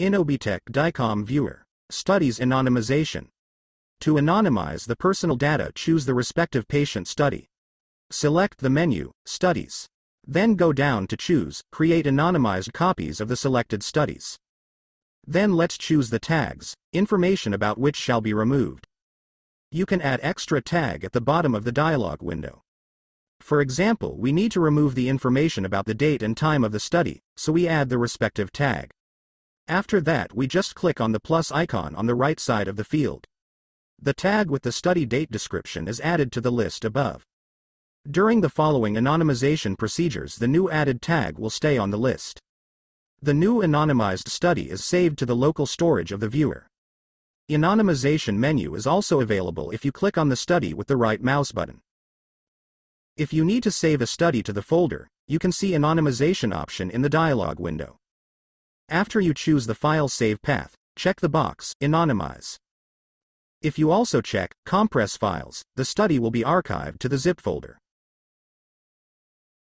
Inobitech DICOM Viewer studies anonymization. To anonymize the personal data, choose the respective patient study. Select the menu, Studies. Then go down to choose, Create anonymized copies of the selected studies. Then let's choose the tags, information about which shall be removed. You can add extra tag at the bottom of the dialog window. For example, we need to remove the information about the date and time of the study, so we add the respective tag. After that we just click on the plus icon on the right side of the field. The tag with the study date description is added to the list above. During the following anonymization procedures the new added tag will stay on the list. The new anonymized study is saved to the local storage of the viewer. Anonymization menu is also available if you click on the study with the right mouse button. If you need to save a study to the folder, you can see anonymization option in the dialog window. After you choose the file save path, check the box, Anonymize. If you also check Compress Files, the study will be archived to the zip folder.